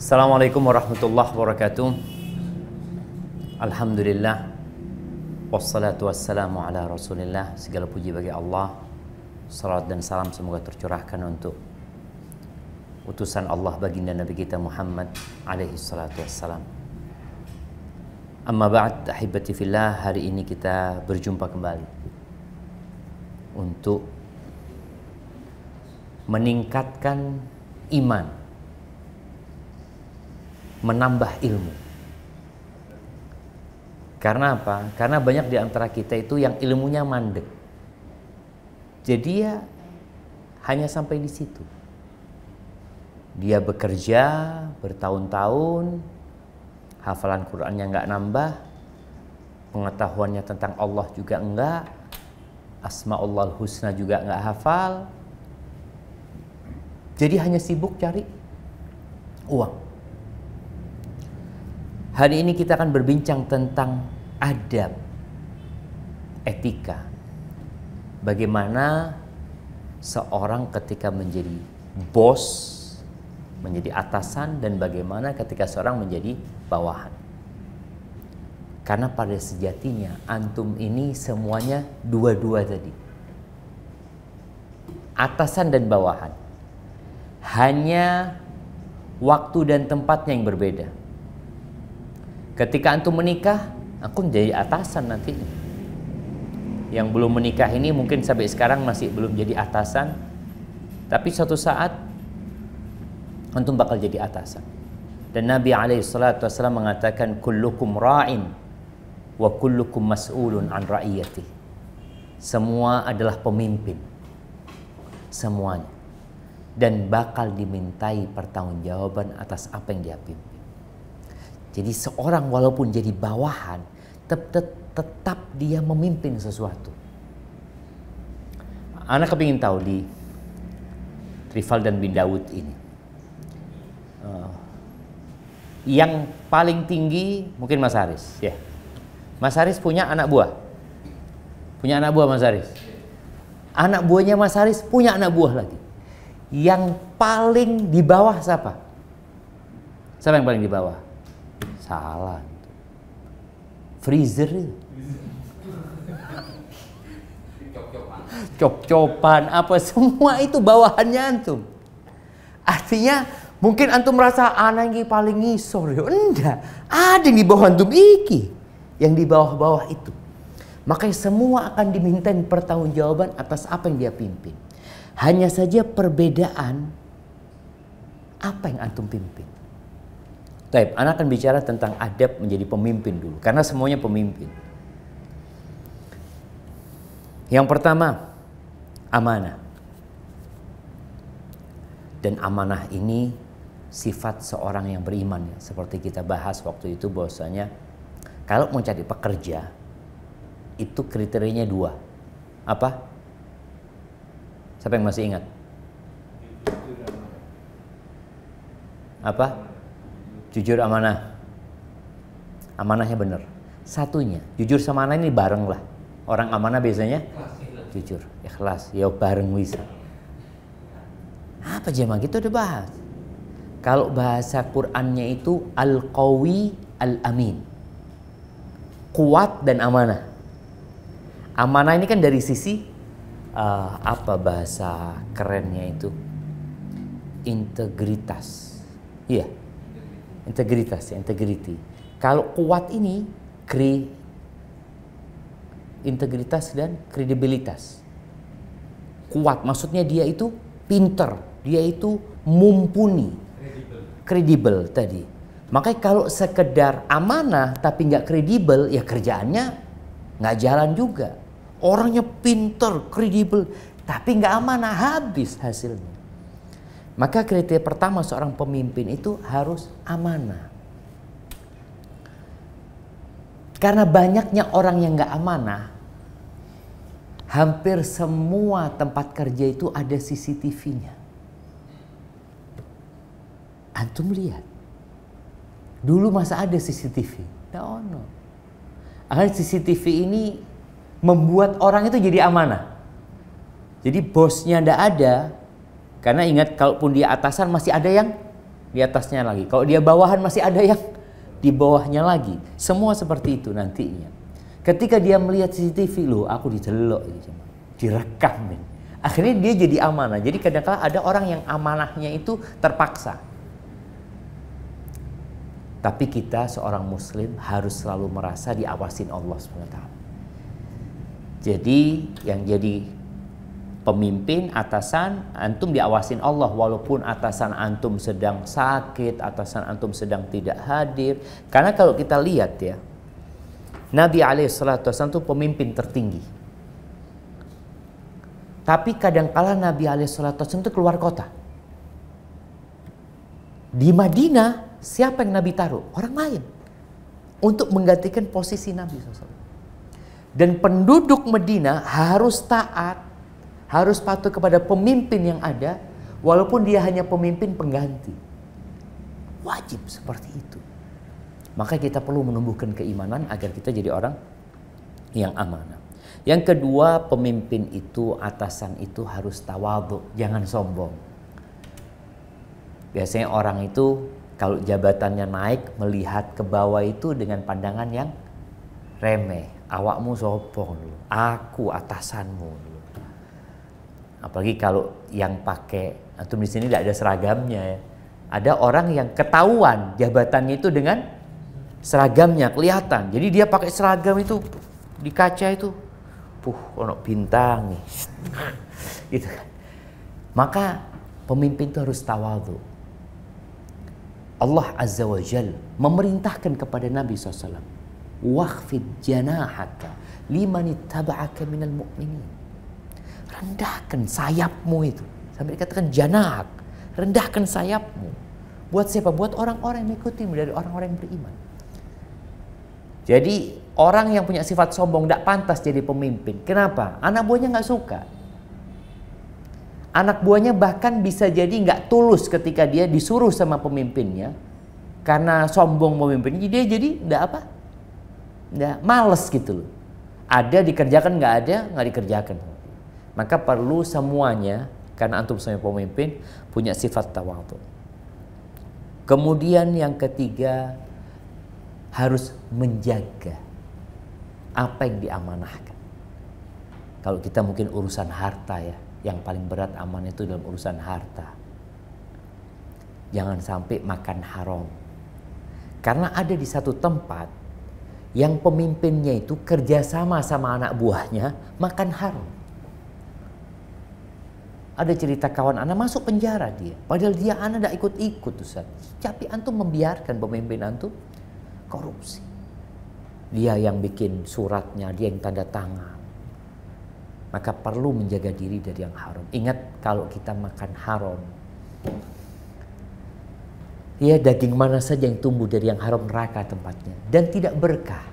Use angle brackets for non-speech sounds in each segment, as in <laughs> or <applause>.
Assalamualaikum warahmatullahi wabarakatuh. Alhamdulillah. Wassalatu wassalamu ala rasulillah. Segala puji bagi Allah. Salat dan salam semoga tercurahkan untuk utusan Allah baginda Nabi kita Muhammad alaihi salatu wassalam. Amma ba'd ahibati fillah, hari ini kita berjumpa kembali untuk meningkatkan iman menambah ilmu. Karena apa? Karena banyak di antara kita itu yang ilmunya mandek. Jadi ya hanya sampai di situ. Dia bekerja bertahun-tahun, hafalan Qur'annya nggak nambah, pengetahuannya tentang Allah juga enggak, Allah Husna juga nggak hafal. Jadi hanya sibuk cari uang. Hari ini kita akan berbincang tentang adab, etika. Bagaimana seorang ketika menjadi bos, menjadi atasan, dan bagaimana ketika seorang menjadi bawahan. Karena pada sejatinya antum ini semuanya dua-dua tadi. Atasan dan bawahan. Hanya waktu dan tempatnya yang berbeda Ketika antum menikah, aku jadi atasan nanti. Yang belum menikah ini mungkin sampai sekarang masih belum jadi atasan, tapi suatu saat antum bakal jadi atasan. Dan Nabi alaihi salatu wasallam mengatakan kullukum ra'in wa kullukum mas'ulun an ra'iyati. Semua adalah pemimpin. Semuanya. Dan bakal dimintai pertanggungjawaban atas apa yang dia pimpin. Jadi seorang walaupun jadi bawahan, tetap, tetap dia memimpin sesuatu. Anak kepingin tahu di Trifal dan bin Daud ini. Uh, yang paling tinggi mungkin Mas Haris. Yeah. Mas Haris punya anak buah. Punya anak buah Mas Haris. Anak buahnya Mas Haris punya anak buah lagi. Yang paling di bawah siapa? Siapa yang paling di bawah? salah gitu. freezer itu cop-copan apa semua itu bawahannya antum artinya mungkin antum merasa ah, anak ini paling ngisor ya enggak ada yang di bawah antum iki yang di bawah-bawah itu makanya semua akan dimintain pertanggungjawaban atas apa yang dia pimpin hanya saja perbedaan apa yang antum pimpin Taib, anak akan bicara tentang adab menjadi pemimpin dulu, karena semuanya pemimpin. Yang pertama, amanah. Dan amanah ini sifat seorang yang beriman, seperti kita bahas waktu itu bahwasanya kalau mau cari pekerja itu kriterianya dua. Apa? Siapa yang masih ingat? Apa? jujur amanah amanahnya benar satunya jujur sama amanah ini bareng lah orang amanah biasanya jujur ikhlas ya bareng bisa apa jemaah kita udah bahas kalau bahasa Qurannya itu al-qawi al-amin kuat dan amanah amanah ini kan dari sisi uh, apa bahasa kerennya itu integritas iya yeah integritas, ya, integrity. Kalau kuat ini, kri integritas dan kredibilitas. Kuat, maksudnya dia itu pinter, dia itu mumpuni, kredibel tadi. Makanya kalau sekedar amanah tapi nggak kredibel, ya kerjaannya nggak jalan juga. Orangnya pinter, kredibel, tapi nggak amanah habis hasilnya. Maka kriteria pertama seorang pemimpin itu harus amanah. Karena banyaknya orang yang nggak amanah, hampir semua tempat kerja itu ada CCTV-nya. Antum lihat. Dulu masa ada CCTV? Tidak ono. Akhirnya CCTV ini membuat orang itu jadi amanah. Jadi bosnya tidak ada, karena ingat, kalaupun dia atasan masih ada yang di atasnya lagi. Kalau dia bawahan masih ada yang di bawahnya lagi. Semua seperti itu nantinya. Ketika dia melihat CCTV, loh aku dicelok, direkam. Akhirnya dia jadi amanah. Jadi kadang-kadang ada orang yang amanahnya itu terpaksa. Tapi kita seorang muslim harus selalu merasa diawasin Allah SWT. Jadi yang jadi pemimpin, atasan, antum diawasin Allah walaupun atasan antum sedang sakit, atasan antum sedang tidak hadir. Karena kalau kita lihat ya, Nabi Alaihissalam itu pemimpin tertinggi. Tapi kadangkala Nabi Alaihissalam itu keluar kota. Di Madinah, siapa yang Nabi taruh? Orang lain. Untuk menggantikan posisi Nabi SAW. Dan penduduk Medina harus taat harus patuh kepada pemimpin yang ada walaupun dia hanya pemimpin pengganti. Wajib seperti itu. Maka kita perlu menumbuhkan keimanan agar kita jadi orang yang amanah. Yang kedua, pemimpin itu, atasan itu harus tawadhu, jangan sombong. Biasanya orang itu kalau jabatannya naik melihat ke bawah itu dengan pandangan yang remeh. Awakmu sopong, aku atasanmu. Apalagi kalau yang pakai atau nah, di sini tidak ada seragamnya ya. Ada orang yang ketahuan jabatannya itu dengan seragamnya kelihatan. Jadi dia pakai seragam itu di kaca itu, puh, ono bintang nih. <laughs> gitu kan. Maka pemimpin itu harus tawadhu. Allah Azza wa Jal memerintahkan kepada Nabi SAW. Wakhfid janahaka liman ittaba'aka minal mu'minin rendahkan sayapmu itu. Sampai dikatakan janak, rendahkan sayapmu. Buat siapa? Buat orang-orang yang mengikuti dari orang-orang yang beriman. Jadi orang yang punya sifat sombong tidak pantas jadi pemimpin. Kenapa? Anak buahnya nggak suka. Anak buahnya bahkan bisa jadi nggak tulus ketika dia disuruh sama pemimpinnya karena sombong pemimpinnya. Dia jadi nggak apa, nggak males gitu loh. Ada dikerjakan nggak ada nggak dikerjakan. Maka perlu semuanya karena antum sebagai pemimpin punya sifat tawadhu. Kemudian yang ketiga harus menjaga apa yang diamanahkan. Kalau kita mungkin urusan harta ya, yang paling berat aman itu dalam urusan harta. Jangan sampai makan haram. Karena ada di satu tempat yang pemimpinnya itu kerjasama sama anak buahnya makan haram. Ada cerita kawan anak masuk penjara dia. Padahal dia anak tidak ikut-ikut Ustaz. Tapi antum membiarkan pemimpin antum korupsi. Dia yang bikin suratnya, dia yang tanda tangan. Maka perlu menjaga diri dari yang haram. Ingat kalau kita makan haram. Ya daging mana saja yang tumbuh dari yang haram neraka tempatnya. Dan tidak berkah.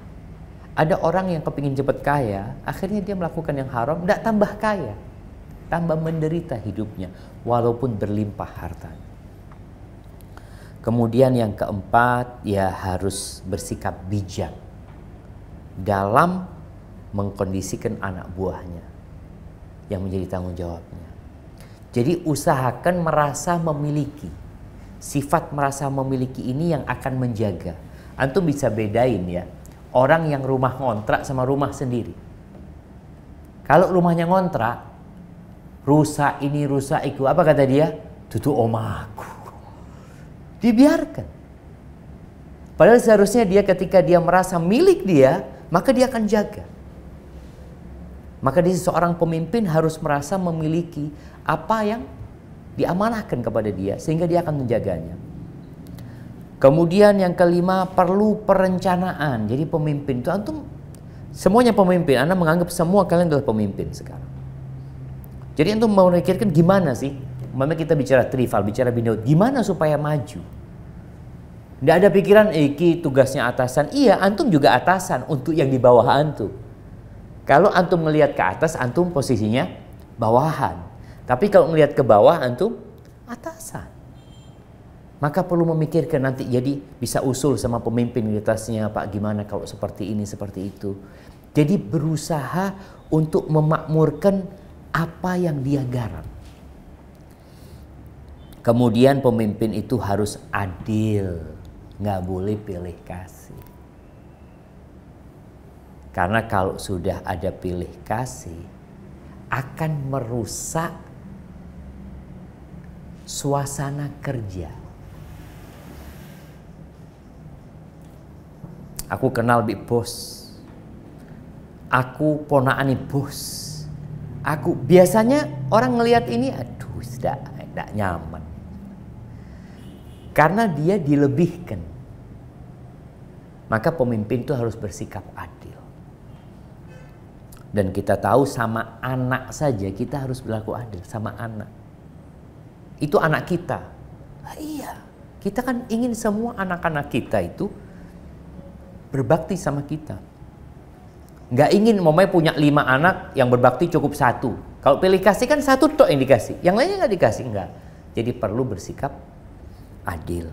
Ada orang yang kepingin cepat kaya, akhirnya dia melakukan yang haram, tidak tambah kaya tambah menderita hidupnya walaupun berlimpah harta. Kemudian yang keempat, ya harus bersikap bijak dalam mengkondisikan anak buahnya yang menjadi tanggung jawabnya. Jadi usahakan merasa memiliki. Sifat merasa memiliki ini yang akan menjaga. Antum bisa bedain ya, orang yang rumah ngontrak sama rumah sendiri. Kalau rumahnya ngontrak, rusak ini rusak itu. Apa kata dia? Tutu omaku. Dibiarkan. Padahal seharusnya dia ketika dia merasa milik dia, maka dia akan jaga. Maka dia seorang pemimpin harus merasa memiliki apa yang diamanahkan kepada dia sehingga dia akan menjaganya. Kemudian yang kelima perlu perencanaan. Jadi pemimpin itu antum semuanya pemimpin. Anda menganggap semua kalian adalah pemimpin sekarang. Jadi untuk memikirkan gimana sih, memang kita bicara trivial, bicara binaut, gimana supaya maju? Tidak ada pikiran, iki eh, tugasnya atasan. Iya, antum juga atasan untuk yang di bawah antum. Kalau antum melihat ke atas, antum posisinya bawahan. Tapi kalau melihat ke bawah, antum atasan. Maka perlu memikirkan nanti jadi bisa usul sama pemimpin di atasnya, Pak gimana kalau seperti ini, seperti itu. Jadi berusaha untuk memakmurkan apa yang dia garap. Kemudian pemimpin itu harus adil, nggak boleh pilih kasih. Karena kalau sudah ada pilih kasih, akan merusak suasana kerja. Aku kenal Big Bos. Aku ponaan Bos aku. Biasanya orang ngelihat ini, aduh, tidak, tidak nyaman. Karena dia dilebihkan. Maka pemimpin itu harus bersikap adil. Dan kita tahu sama anak saja kita harus berlaku adil sama anak. Itu anak kita. ah, iya, kita kan ingin semua anak-anak kita itu berbakti sama kita nggak ingin mamanya punya lima anak yang berbakti cukup satu. Kalau pilih kasih kan satu tok yang dikasih, yang lainnya nggak dikasih nggak. Jadi perlu bersikap adil.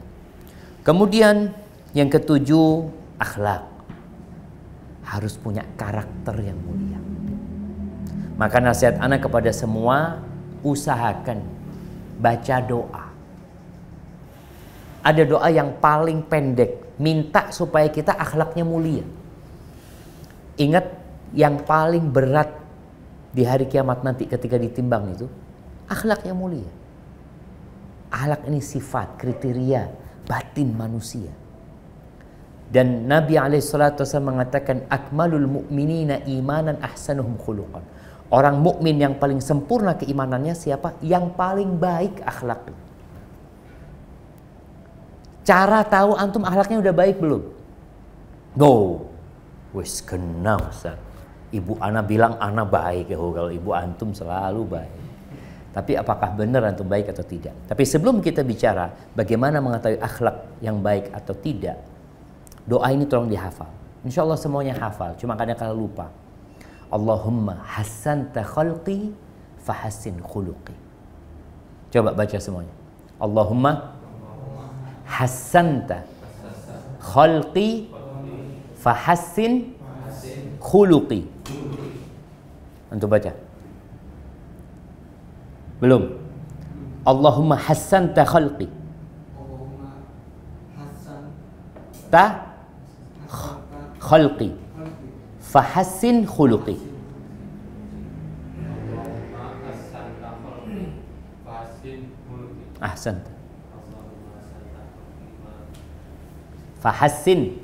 Kemudian yang ketujuh akhlak harus punya karakter yang mulia. Maka nasihat anak kepada semua usahakan baca doa. Ada doa yang paling pendek, minta supaya kita akhlaknya mulia. Ingat yang paling berat di hari kiamat nanti ketika ditimbang itu akhlak yang mulia. Akhlak ini sifat, kriteria batin manusia. Dan Nabi alaihissalatu mengatakan akmalul mu'minina imanan ahsanuhum khuluqan. Orang mukmin yang paling sempurna keimanannya siapa? Yang paling baik akhlaknya. Cara tahu antum akhlaknya udah baik belum? Go wis kenal, Ustaz. Ibu Ana bilang Ana baik ya, kalau ibu antum selalu baik. Tapi apakah benar antum baik atau tidak? Tapi sebelum kita bicara bagaimana mengetahui akhlak yang baik atau tidak, doa ini tolong dihafal. Insya Allah semuanya hafal, cuma kadang-kadang lupa. Allahumma hassanta khalqi fahassin khuluqi. Coba baca semuanya. Allahumma hassanta khalqi Fahassin khuluqi. Untuk baca. Belum. Allahumma ta khalqi. Ta khalqi. Fahassin khuluqi. Ahsan Fahassin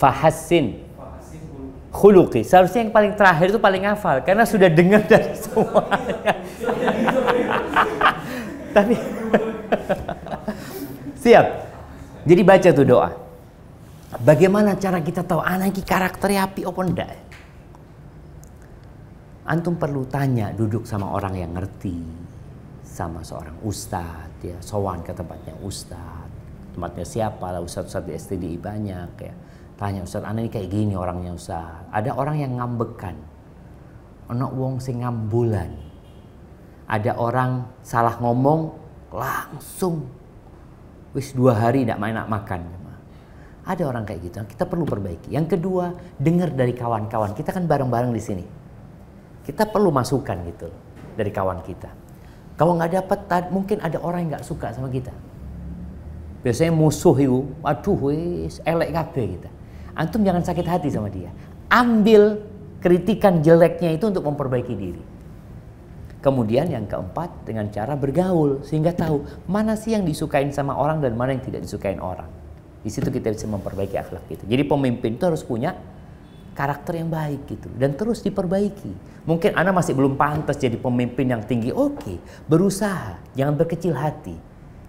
Fahasin Khuluki. Seharusnya yang paling terakhir itu paling hafal karena sudah dengar dari <laughs> semua. Tapi <laughs> siap. Jadi baca tuh doa. Bagaimana cara kita tahu ah, anak ini karakternya api apa enggak? Antum perlu tanya duduk sama orang yang ngerti sama seorang ustadz ya sowan ke tempatnya ustadz tempatnya siapa lah ustadz ustadz di STDI banyak ya tanya ustadz anda ini kayak gini orangnya ustadz ada orang yang ngambekan ono wong sing ngambulan ada orang salah ngomong langsung wis dua hari tidak main nak makan ada orang kayak gitu kita perlu perbaiki yang kedua dengar dari kawan-kawan kita kan bareng-bareng di sini kita perlu masukan gitu dari kawan kita kalau nggak dapat mungkin ada orang yang nggak suka sama kita biasanya musuh itu waduh wis elek kabeh kita antum jangan sakit hati sama dia ambil kritikan jeleknya itu untuk memperbaiki diri kemudian yang keempat dengan cara bergaul sehingga tahu mana sih yang disukain sama orang dan mana yang tidak disukain orang di situ kita bisa memperbaiki akhlak kita jadi pemimpin itu harus punya karakter yang baik gitu dan terus diperbaiki. Mungkin Anda masih belum pantas jadi pemimpin yang tinggi. Oke, berusaha, jangan berkecil hati.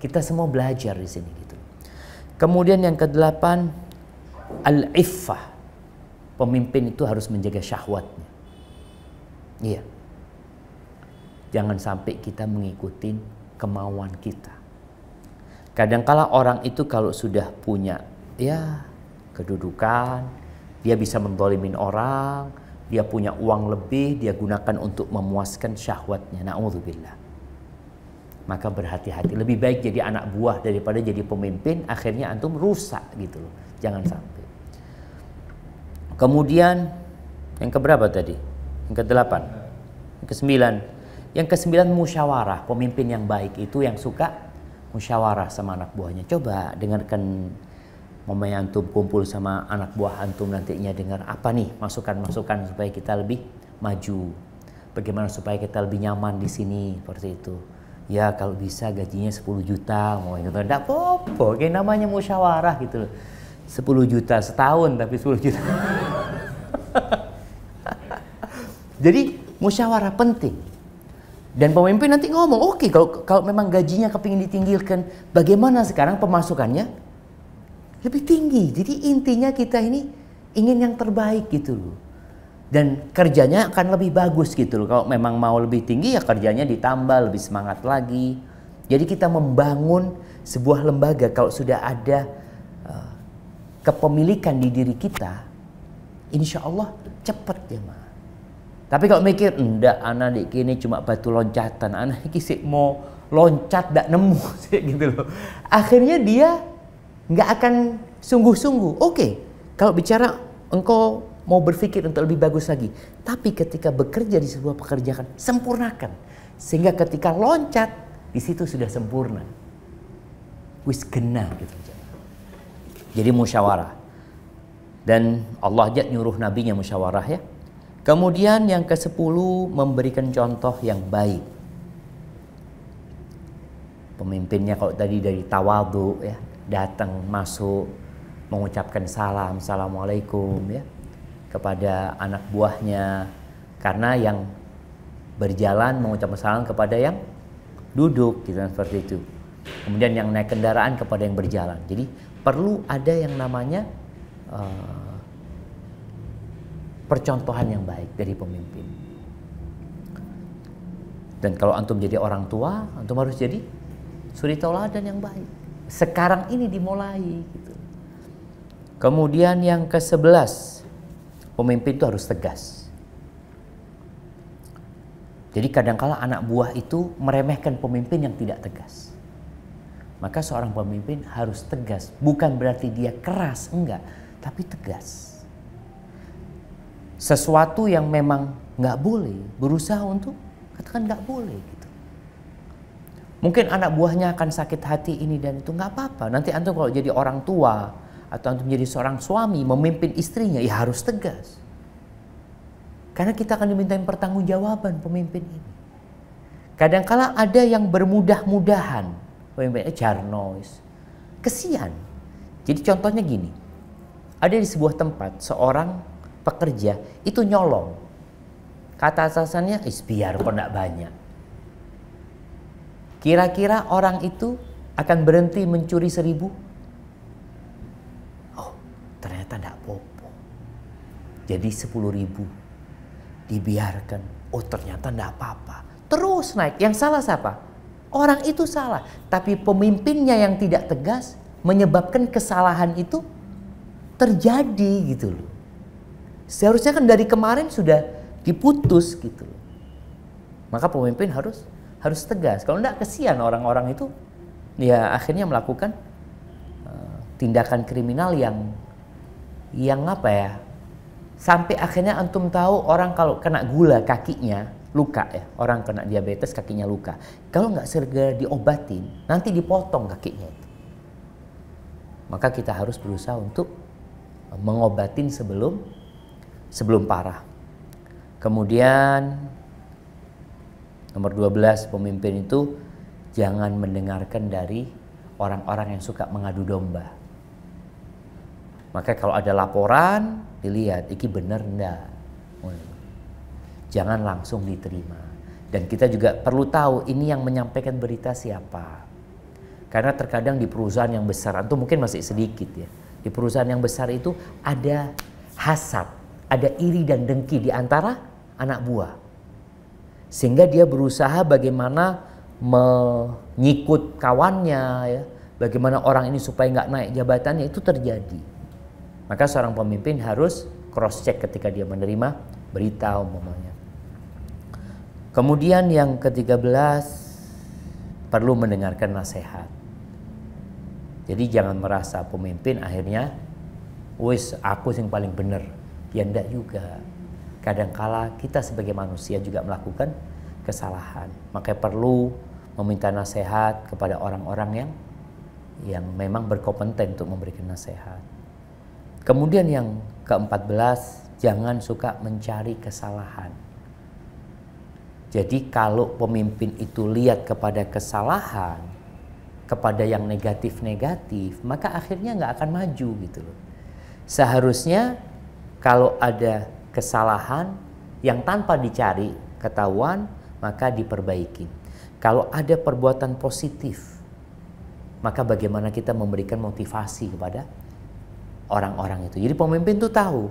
Kita semua belajar di sini gitu. Kemudian yang kedelapan al-iffah. Pemimpin itu harus menjaga syahwatnya. Iya. Jangan sampai kita mengikuti kemauan kita. Kadangkala orang itu kalau sudah punya ya kedudukan, dia bisa mendolimin orang, dia punya uang lebih, dia gunakan untuk memuaskan syahwatnya. Na'udzubillah maka berhati-hati. Lebih baik jadi anak buah daripada jadi pemimpin, akhirnya antum rusak gitu loh. Jangan sampai. Kemudian yang keberapa tadi? Yang ke delapan Yang ke sembilan Yang ke sembilan musyawarah. Pemimpin yang baik itu yang suka musyawarah sama anak buahnya. Coba dengarkan momen antum kumpul sama anak buah antum nantinya dengar apa nih masukan-masukan supaya kita lebih maju. Bagaimana supaya kita lebih nyaman di sini seperti itu ya kalau bisa gajinya 10 juta mau gitu enggak apa-apa kayak namanya musyawarah gitu loh 10 juta setahun tapi 10 juta <laughs> jadi musyawarah penting dan pemimpin nanti ngomong oke okay, kalau kalau memang gajinya kepingin ditinggikan bagaimana sekarang pemasukannya lebih tinggi jadi intinya kita ini ingin yang terbaik gitu loh dan kerjanya akan lebih bagus gitu loh. Kalau memang mau lebih tinggi ya kerjanya ditambah lebih semangat lagi. Jadi kita membangun sebuah lembaga kalau sudah ada uh, kepemilikan di diri kita, insya Allah cepat ya ma. Tapi kalau mikir enggak anak di kini cuma batu loncatan, anak ini sih mau loncat enggak nemu <laughs> sih gitu loh. Akhirnya dia nggak akan sungguh-sungguh. Oke, okay. kalau bicara engkau mau berpikir untuk lebih bagus lagi. Tapi ketika bekerja di sebuah pekerjaan, sempurnakan. Sehingga ketika loncat, di situ sudah sempurna. Wis kena gitu. Jadi musyawarah. Dan Allah jat nyuruh nabinya musyawarah ya. Kemudian yang ke sepuluh memberikan contoh yang baik. Pemimpinnya kalau tadi dari tawadu ya, datang masuk mengucapkan salam, assalamualaikum ya kepada anak buahnya karena yang berjalan mengucapkan salam kepada yang duduk gitu kan, seperti itu kemudian yang naik kendaraan kepada yang berjalan jadi perlu ada yang namanya uh, percontohan yang baik dari pemimpin dan kalau antum jadi orang tua antum harus jadi suri dan yang baik sekarang ini dimulai gitu kemudian yang ke sebelas Pemimpin itu harus tegas. Jadi kadangkala anak buah itu meremehkan pemimpin yang tidak tegas. Maka seorang pemimpin harus tegas, bukan berarti dia keras, enggak, tapi tegas. Sesuatu yang memang nggak boleh, berusaha untuk katakan nggak boleh gitu. Mungkin anak buahnya akan sakit hati ini dan itu nggak apa-apa. Nanti antum kalau jadi orang tua, atau untuk menjadi seorang suami memimpin istrinya ya harus tegas. Karena kita akan diminta pertanggungjawaban pemimpin ini. Kadangkala ada yang bermudah-mudahan pemimpinnya jarnois. Kesian. Jadi contohnya gini. Ada di sebuah tempat seorang pekerja itu nyolong. Kata asasannya is biar kok nggak banyak. Kira-kira orang itu akan berhenti mencuri seribu? jadi 10 ribu. Dibiarkan. Oh ternyata tidak apa-apa. Terus naik. Yang salah siapa? Orang itu salah. Tapi pemimpinnya yang tidak tegas menyebabkan kesalahan itu terjadi gitu loh. Seharusnya kan dari kemarin sudah diputus gitu loh. Maka pemimpin harus harus tegas. Kalau enggak kesian orang-orang itu ya akhirnya melakukan uh, tindakan kriminal yang yang apa ya? sampai akhirnya antum tahu orang kalau kena gula kakinya luka ya orang kena diabetes kakinya luka kalau nggak segera diobatin nanti dipotong kakinya itu maka kita harus berusaha untuk mengobatin sebelum sebelum parah kemudian nomor 12 pemimpin itu jangan mendengarkan dari orang-orang yang suka mengadu domba maka kalau ada laporan, dilihat, iki benar ndak. Jangan langsung diterima. Dan kita juga perlu tahu ini yang menyampaikan berita siapa. Karena terkadang di perusahaan yang besar, itu mungkin masih sedikit ya. Di perusahaan yang besar itu ada hasad, ada iri dan dengki di antara anak buah. Sehingga dia berusaha bagaimana menyikut kawannya ya, bagaimana orang ini supaya nggak naik jabatannya itu terjadi. Maka seorang pemimpin harus cross check ketika dia menerima berita umumnya. Kemudian yang ke-13 perlu mendengarkan nasihat. Jadi jangan merasa pemimpin akhirnya wis aku yang paling benar. Ya enggak juga. Kadangkala kita sebagai manusia juga melakukan kesalahan. Makanya perlu meminta nasihat kepada orang-orang yang yang memang berkompeten untuk memberikan nasihat. Kemudian yang ke-14, jangan suka mencari kesalahan. Jadi kalau pemimpin itu lihat kepada kesalahan, kepada yang negatif-negatif, maka akhirnya nggak akan maju gitu loh. Seharusnya kalau ada kesalahan yang tanpa dicari ketahuan, maka diperbaiki. Kalau ada perbuatan positif, maka bagaimana kita memberikan motivasi kepada orang-orang itu. Jadi pemimpin itu tahu.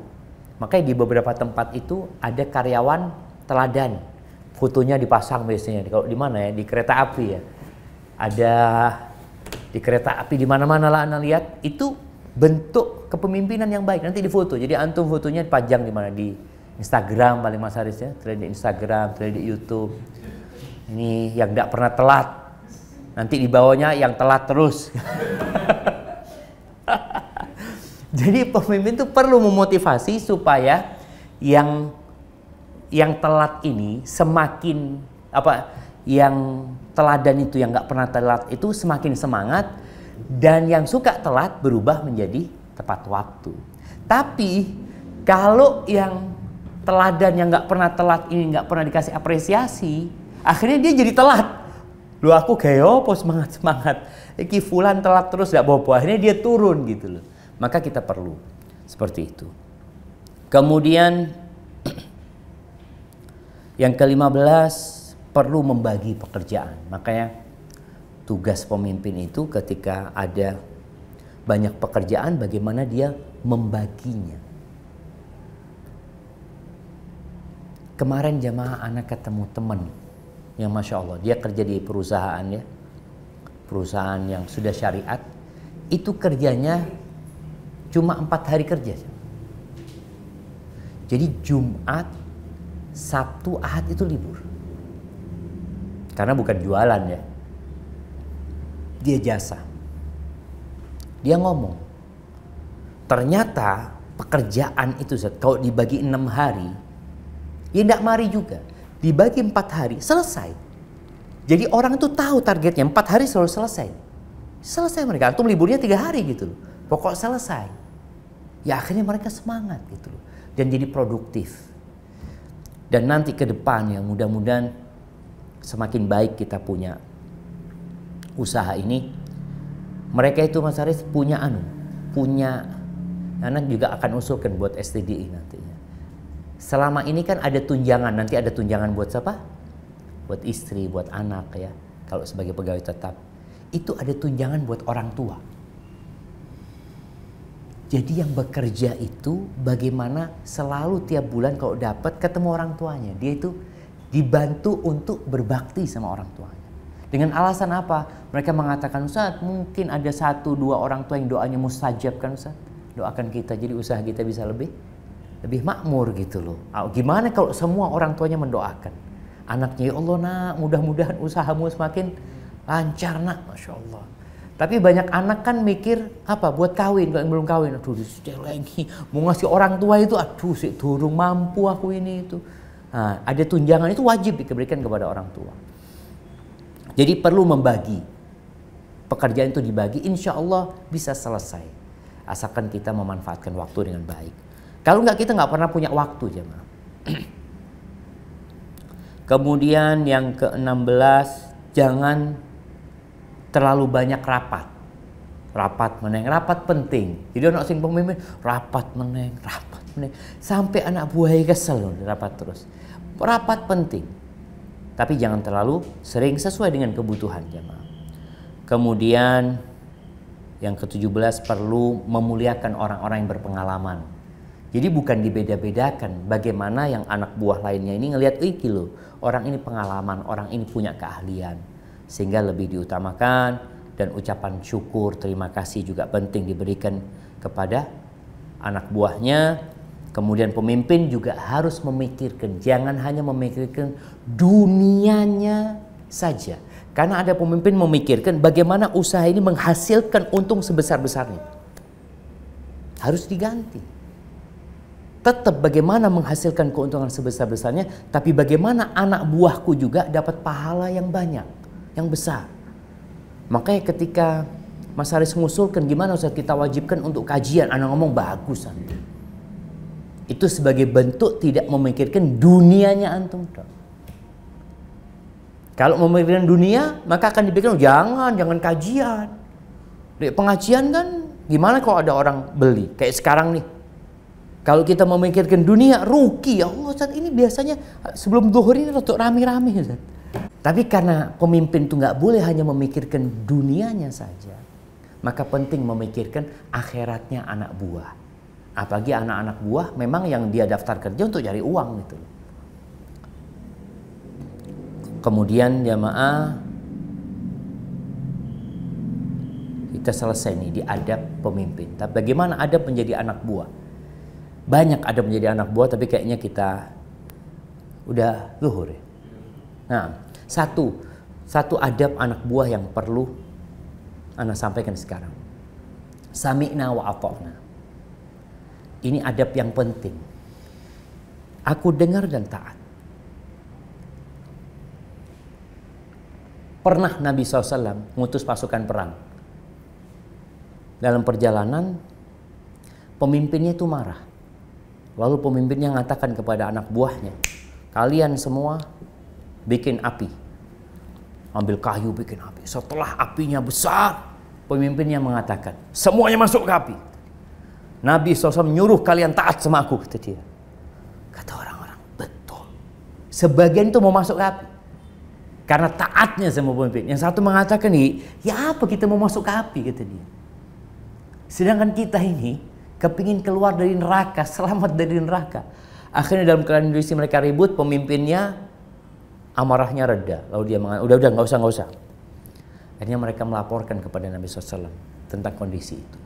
Makanya di beberapa tempat itu ada karyawan teladan. Fotonya dipasang biasanya. Kalau di mana ya? Di kereta api ya. Ada di kereta api di mana-mana lah Anda lihat itu bentuk kepemimpinan yang baik. Nanti difoto. Jadi antum fotonya dipajang di mana? Di Instagram paling Mas Haris ya. Terlihat di Instagram, terlihat di YouTube. Ini yang tidak pernah telat. Nanti di bawahnya yang telat terus. <laughs> <laughs> Jadi pemimpin itu perlu memotivasi supaya yang yang telat ini semakin apa yang teladan itu yang nggak pernah telat itu semakin semangat dan yang suka telat berubah menjadi tepat waktu. Tapi kalau yang teladan yang nggak pernah telat ini nggak pernah dikasih apresiasi, akhirnya dia jadi telat. Lu aku geo, pos semangat semangat. Iki fulan telat terus nggak bobo, akhirnya dia turun gitu loh maka kita perlu seperti itu. Kemudian <clears throat> yang kelima belas perlu membagi pekerjaan. Makanya tugas pemimpin itu ketika ada banyak pekerjaan bagaimana dia membaginya. Kemarin jamaah anak ketemu teman yang Masya Allah dia kerja di perusahaan ya. Perusahaan yang sudah syariat itu kerjanya Cuma empat hari kerja. Jadi Jumat, Sabtu, Ahad itu libur. Karena bukan jualan ya. Dia jasa. Dia ngomong. Ternyata pekerjaan itu Zat, kalau dibagi enam hari, ya tidak mari juga. Dibagi empat hari, selesai. Jadi orang itu tahu targetnya, empat hari selalu selesai. Selesai mereka, antum liburnya tiga hari gitu Pokok selesai ya akhirnya mereka semangat gitu loh dan jadi produktif dan nanti ke depan ya mudah-mudahan semakin baik kita punya usaha ini mereka itu Mas Haris punya anu punya anak juga akan usulkan buat STDI nantinya selama ini kan ada tunjangan nanti ada tunjangan buat siapa buat istri buat anak ya kalau sebagai pegawai tetap itu ada tunjangan buat orang tua jadi yang bekerja itu bagaimana selalu tiap bulan kalau dapat ketemu orang tuanya. Dia itu dibantu untuk berbakti sama orang tuanya. Dengan alasan apa? Mereka mengatakan, Ustaz mungkin ada satu dua orang tua yang doanya mustajabkan kan Ustaz? Doakan kita jadi usaha kita bisa lebih lebih makmur gitu loh. Gimana kalau semua orang tuanya mendoakan? Anaknya, ya Allah nak mudah-mudahan usahamu semakin lancar nak. Masya Allah. Tapi banyak anak kan mikir apa buat kawin kalau belum kawin aduh lagi mau ngasih orang tua itu aduh si durung mampu aku ini itu. Nah, ada tunjangan itu wajib diberikan kepada orang tua. Jadi perlu membagi pekerjaan itu dibagi insya Allah bisa selesai asalkan kita memanfaatkan waktu dengan baik. Kalau nggak kita nggak pernah punya waktu jemaah. <clears throat> Kemudian yang ke-16 jangan terlalu banyak rapat. Rapat meneng, rapat penting. Jadi anak sing pemimpin rapat meneng, rapat meneng sampai anak buahnya kesel loh, rapat terus. Rapat penting. Tapi jangan terlalu sering sesuai dengan kebutuhan jemaah. Kemudian yang ke-17 perlu memuliakan orang-orang yang berpengalaman. Jadi bukan dibeda-bedakan bagaimana yang anak buah lainnya ini ngelihat, iki loh, orang ini pengalaman, orang ini punya keahlian." sehingga lebih diutamakan dan ucapan syukur terima kasih juga penting diberikan kepada anak buahnya kemudian pemimpin juga harus memikirkan jangan hanya memikirkan dunianya saja karena ada pemimpin memikirkan bagaimana usaha ini menghasilkan untung sebesar-besarnya harus diganti tetap bagaimana menghasilkan keuntungan sebesar-besarnya tapi bagaimana anak buahku juga dapat pahala yang banyak yang besar. Makanya ketika Mas Haris mengusulkan gimana Ustaz kita wajibkan untuk kajian, anak ngomong bagus antum. Itu sebagai bentuk tidak memikirkan dunianya antum. Kalau memikirkan dunia, maka akan dipikirkan jangan, jangan kajian. Pengajian kan gimana kalau ada orang beli? Kayak sekarang nih, kalau kita memikirkan dunia, rugi ya Allah Ustaz ini biasanya sebelum duhur ini rame-rame Ustaz. Tapi karena pemimpin itu nggak boleh hanya memikirkan dunianya saja, maka penting memikirkan akhiratnya anak buah. Apalagi anak-anak buah memang yang dia daftar kerja untuk cari uang gitu. Kemudian jamaah kita selesai nih di adab pemimpin. Tapi bagaimana adab menjadi anak buah? Banyak adab menjadi anak buah tapi kayaknya kita udah luhur ya. Nah, satu, satu adab anak buah yang perlu anak sampaikan sekarang. Sami'na wa atokna. Ini adab yang penting. Aku dengar dan taat. Pernah Nabi SAW ngutus pasukan perang. Dalam perjalanan, pemimpinnya itu marah. Lalu pemimpinnya mengatakan kepada anak buahnya, kalian semua bikin api. Ambil kayu bikin api. Setelah apinya besar, pemimpinnya mengatakan, semuanya masuk ke api. Nabi SAW menyuruh kalian taat sama aku, kata dia. Kata orang-orang, betul. Sebagian itu mau masuk ke api. Karena taatnya sama pemimpin. Yang satu mengatakan, ya apa kita mau masuk ke api, kata dia. Sedangkan kita ini, kepingin keluar dari neraka, selamat dari neraka. Akhirnya dalam kondisi mereka ribut, pemimpinnya amarahnya reda lalu dia mengatakan udah udah nggak usah nggak usah akhirnya mereka melaporkan kepada Nabi SAW tentang kondisi itu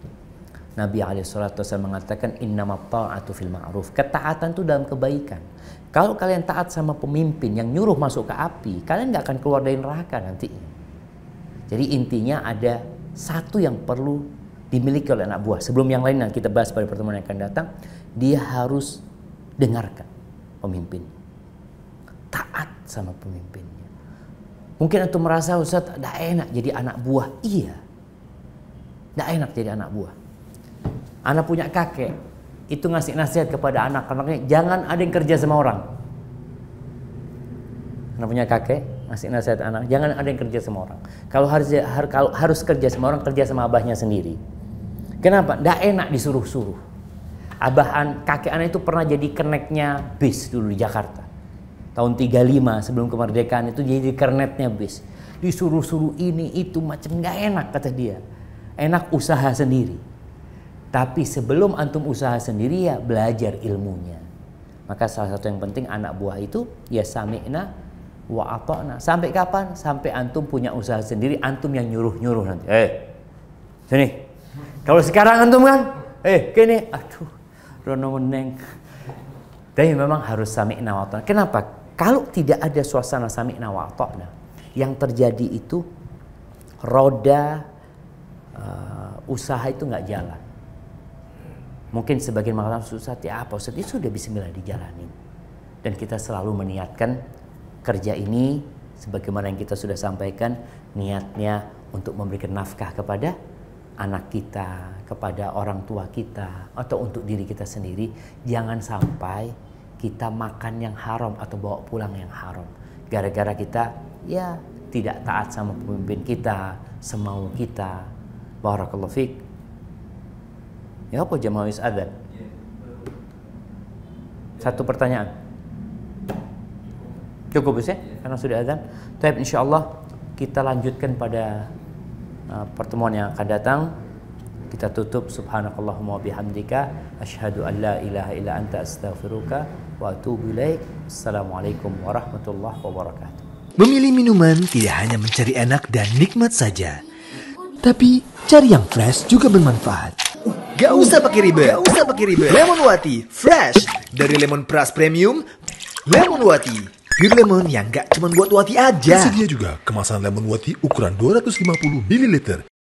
Nabi SAW mengatakan innama ta'atu fil ma'ruf ketaatan itu dalam kebaikan kalau kalian taat sama pemimpin yang nyuruh masuk ke api kalian nggak akan keluar dari neraka nanti. jadi intinya ada satu yang perlu dimiliki oleh anak buah sebelum yang lain yang kita bahas pada pertemuan yang akan datang dia harus dengarkan pemimpin taat sama pemimpinnya. Mungkin untuk merasa Ustadz tidak enak jadi anak buah. Iya. Tidak enak jadi anak buah. Anak punya kakek. Itu ngasih nasihat kepada anak. Anaknya jangan ada yang kerja sama orang. Anak punya kakek ngasih nasihat anak. Jangan ada yang kerja sama orang. Kalau harus, har, kalau harus kerja sama orang kerja sama abahnya sendiri. Kenapa? Tidak enak disuruh-suruh. Abah an, kakek anak itu pernah jadi keneknya bis dulu di Jakarta tahun 35 sebelum kemerdekaan itu jadi kernetnya bis disuruh-suruh ini itu macam nggak enak kata dia enak usaha sendiri tapi sebelum antum usaha sendiri ya belajar ilmunya maka salah satu yang penting anak buah itu ya sami'na wa ata'na sampai kapan sampai antum punya usaha sendiri antum yang nyuruh-nyuruh nanti eh sini kalau sekarang antum kan eh kini aduh rono meneng tapi memang harus sami'na wa kenapa kalau tidak ada suasana sami'na wa ta'na, yang terjadi itu roda uh, usaha itu nggak jalan. Mungkin sebagian malam susah, ya apa Ustaz, itu ya sudah bismillah dijalani. Dan kita selalu meniatkan kerja ini sebagaimana yang kita sudah sampaikan niatnya untuk memberikan nafkah kepada anak kita, kepada orang tua kita, atau untuk diri kita sendiri, jangan sampai kita makan yang haram atau bawa pulang yang haram. Gara-gara kita ya tidak taat sama pemimpin kita, semau kita. Barakallahu fiik. Ya apa jamaah adzan? Satu pertanyaan. Cukup ya, karena sudah azan. Tapi insyaallah kita lanjutkan pada uh, pertemuan yang akan datang. Kita tutup subhanakallahumma bihamdika asyhadu an la ilaha illa anta astaghfiruka wa atubu ilaik. Assalamualaikum warahmatullahi wabarakatuh. Memilih minuman tidak hanya mencari enak dan nikmat saja, tapi cari yang fresh juga bermanfaat. Gak usah pakai ribet, gak usah pakai ribet. Lemon Wati fresh dari Lemon Pras Premium, Lemon Wati Bir lemon yang gak cuma buat wati aja. Tersedia juga kemasan lemon wati ukuran 250 ml